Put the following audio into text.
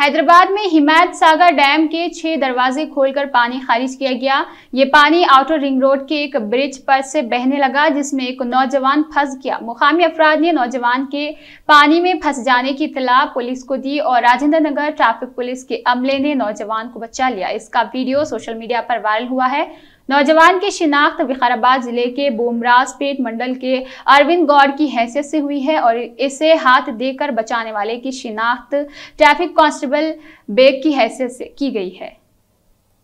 हैदराबाद में हिमायत सागर डैम के छह दरवाजे खोलकर पानी खारिज किया गया ये पानी आउटर रिंग रोड के एक ब्रिज पर से बहने लगा जिसमें एक नौजवान फंस गया मुकामी अफराद ने नौजवान के पानी में फंस जाने की इतला पुलिस को दी और राजेंद्र नगर ट्रैफिक पुलिस के अमले ने नौजवान को बचा लिया इसका वीडियो सोशल मीडिया पर वायरल हुआ है नौजवान की शिनाख्त विकाराबाद जिले के बोमराजपेट मंडल के अरविंद गौड़ की हैसियत से हुई है और इसे हाथ देकर बचाने वाले की शिनाख्त ट्रैफिक कांस्टेबल बेग की हैसियत से की गई है